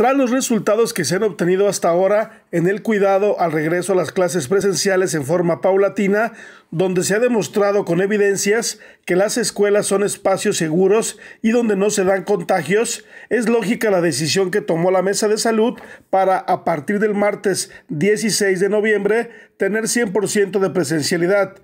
Tras los resultados que se han obtenido hasta ahora en el cuidado al regreso a las clases presenciales en forma paulatina, donde se ha demostrado con evidencias que las escuelas son espacios seguros y donde no se dan contagios, es lógica la decisión que tomó la Mesa de Salud para, a partir del martes 16 de noviembre, tener 100% de presencialidad.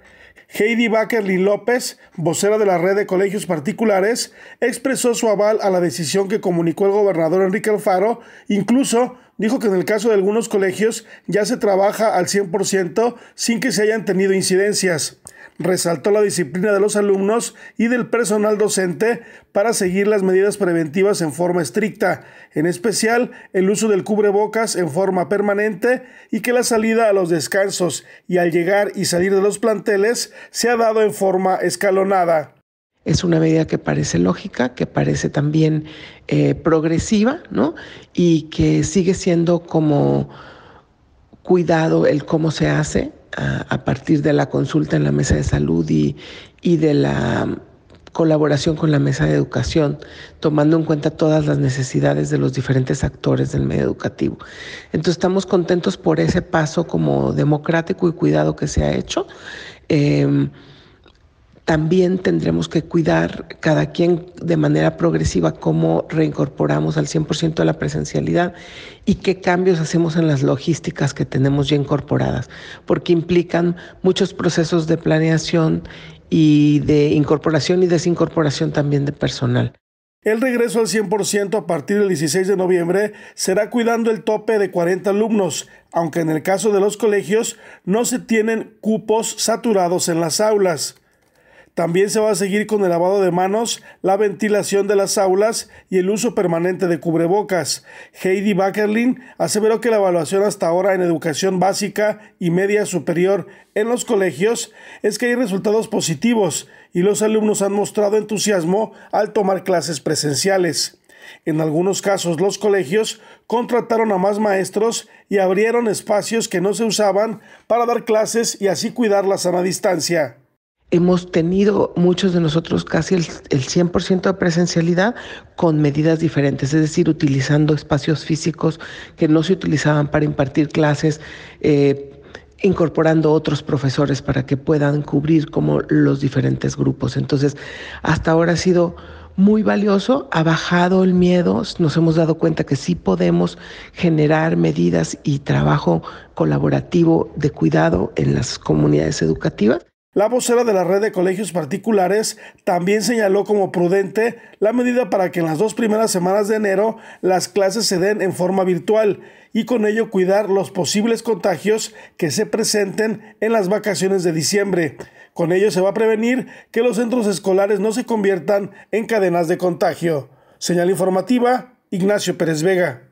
Heidi Bakerlin López, vocera de la red de colegios particulares, expresó su aval a la decisión que comunicó el gobernador Enrique Alfaro, incluso dijo que en el caso de algunos colegios ya se trabaja al 100% sin que se hayan tenido incidencias resaltó la disciplina de los alumnos y del personal docente para seguir las medidas preventivas en forma estricta, en especial el uso del cubrebocas en forma permanente y que la salida a los descansos y al llegar y salir de los planteles se ha dado en forma escalonada. Es una medida que parece lógica, que parece también eh, progresiva, Y que sigue siendo como cuidado el cómo se hace, a, partir de la consulta en la mesa de salud y, de la colaboración con la mesa de educación, tomando en cuenta todas las necesidades de los diferentes actores del medio educativo. Entonces estamos contentos por ese paso como democrático y cuidado que se ha hecho. Em, también tendremos que cuidar cada quien de manera progresiva cómo reincorporamos al 100% la presencialidad y qué cambios hacemos en las logísticas que tenemos ya incorporadas, porque implican muchos procesos de planeación y de incorporación y desincorporación también de personal. El regreso al 100% a partir del 16 de noviembre será cuidando el tope de 40 alumnos, aunque en el caso de los colegios no se tienen cupos saturados en las aulas. También se va a seguir con el lavado de manos, la ventilación de las aulas y el uso permanente de cubrebocas. Heidi Bakerlin aseveró que la evaluación hasta ahora en educación básica y media superior en los colegios es que hay resultados positivos y los alumnos han mostrado entusiasmo al tomar clases presenciales. En algunos casos los colegios contrataron a más maestros y abrieron espacios que no se usaban para dar clases y así cuidar la sana distancia hemos tenido muchos de nosotros casi el, 100% de presencialidad con medidas diferentes, es decir, utilizando espacios físicos que no se utilizaban para impartir clases. Eh, incorporando otros profesores para que puedan cubrir como los diferentes grupos. Entonces, hasta ahora ha sido muy valioso, ha bajado el miedo, nos hemos dado cuenta que sí podemos generar medidas y trabajo colaborativo de cuidado en las comunidades educativas. La vocera de la red de colegios particulares también señaló como prudente la medida para que en las dos primeras semanas de enero las clases se den en forma virtual y con ello cuidar los posibles contagios que se presenten en las vacaciones de diciembre. Con ello se va a prevenir que los centros escolares no se conviertan en cadenas de contagio. Señal informativa, Ignacio Pérez Vega.